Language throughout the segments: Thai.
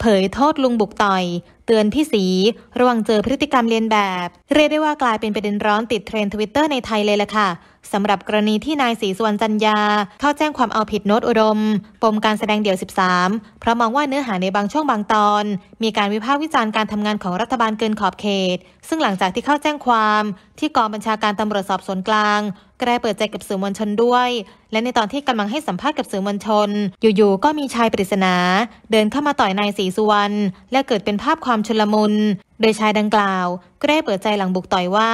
เผยโทษลุงบุกต่อย เตือนพี่สีระวังเจอพฤติกรรมเลียนแบบ เรียกได้ว่ากลายเป็นประเด็นร้อนติดเทรนด์ทวิตเตอร์ในไทยเลยล่ะค่ะสำหรับกรณีที่นายศรีสุวรรณจันยาเข้าแจ้งความเอาผิดโน้ตอุดมปมการแสดงเดี่ยว 13 เพราะมองว่าเนื้อหาในบางช่วงบางตอน มีการวิพากษ์วิจารณ์การทำงานของรัฐบาลเกินขอบเขต ซึ่งหลังจากที่เข้าแจ้งความที่กองบัญชาการตำรวจสอบสวนกลางก็ไดเปิดใจกับสื่อมวลชนด้วย และในตอนที่กำลังให้สัมภาษณ์กับสื่อมวลชน อยู่ๆก็มีชายปริศนา เดินเข้ามาต่อยนายศรีสุวรรณและเกิดเป็นภาพความชุลมุนโดยชายดังกล่าวก็ได้เปิดใจหลังบุกต่อยว่า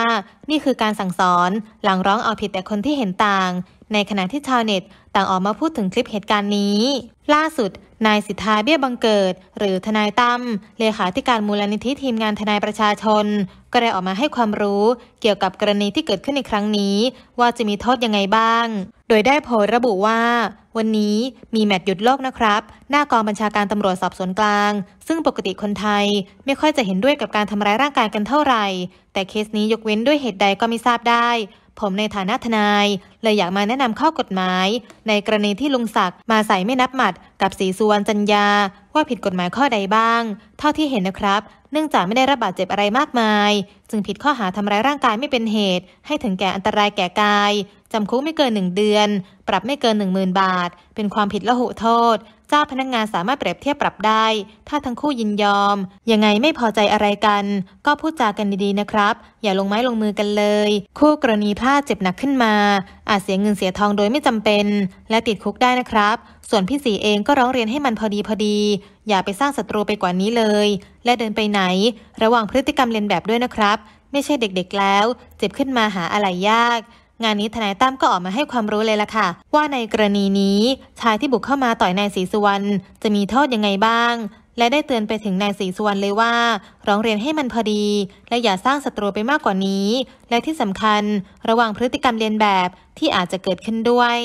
นี่คือการสั่งสอน หลังร้องเอาผิดแต่คนที่เห็นต่างในขณะที่ชาวเน็ตต่างออกมาพูดถึงคลิปเหตุการณ์นี้ ล่าสุดนายสิทธาเบี้ยบังเกิด หรือทนายตั้มเลขาธิการมูลนิธิทีมงานทนายประชาชน ก็ได้ออกมาให้ความรู้เกี่ยวกับกรณีที่เกิดขึ้นในครั้งนี้ ว่าจะมีโทษยังไงบ้าง โดยได้โพสระบุว่า วันนี้มีแมตช์หยุดโลกนะครับ หน้ากองบัญชาการตำรวจสอบสวนกลาง ซึ่งปกติคนไทยไม่ค่อยจะเห็นด้วยกับการทำร้ายร่างกายกันเท่าไหร่ แต่เคสนี้ยกเว้นด้วยเหตุใดก็ไม่ทราบได้ผมในฐานะทนายเลยอยากมาแนะนำข้อกฎหมาย ในกรณีที่ลุงศักดิ์มาใส่ไม่นับหมัดกับสีสุวรรณจันยาว่าผิดกฎหมายข้อใดบ้าง เท่าที่เห็นนะครับ เนื่องจากไม่ได้รับบาดเจ็บอะไรมากมาย จึงผิดข้อหาทำร้ายร่างกายไม่เป็นเหตุ ให้ถึงแก่อันตรายแก่กายจำคุกไม่เกินหนึ่งเดือน ปรับไม่เกินหนึ่งหมื่นบาท เป็นความผิดละหุโทษเจ้าพนักงงานสามารถเปรียบเทียบปรับได้ ถ้าทั้งคู่ยินยอม ยังไงไม่พอใจอะไรกัน ก็พูดจากันดีๆนะครับ อย่าลงไม้ลงมือกันเลย คู่กรณีพลาดเจ็บหนักขึ้นมา อาจเสียเงินเสียทองโดยไม่จำเป็น และติดคุกได้นะครับ ส่วนพี่สีเองก็ร้องเรียนให้มันพอดีพอดีอย่าไปสร้างศัตรูไปกว่านี้เลย และเดินไปไหน ระวังพฤติกรรมเลียนแบบด้วยนะครับ ไม่ใช่เด็กๆแล้ว เจ็บขึ้นมาหาอะไรยากงานนี้ทนายตั้มก็ออกมาให้ความรู้เลยล่ะค่ะ ว่าในกรณีนี้ ชายที่บุกเข้ามาต่อยนายศรีสุวรรณจะมีโทษยังไงบ้าง และได้เตือนไปถึงนายศรีสุวรรณเลยว่า ร้องเรียนให้มันพอดี และอย่าสร้างศัตรูไปมากกว่านี้ และที่สำคัญระวังพฤติกรรมเลียนแบบที่อาจจะเกิดขึ้นด้วย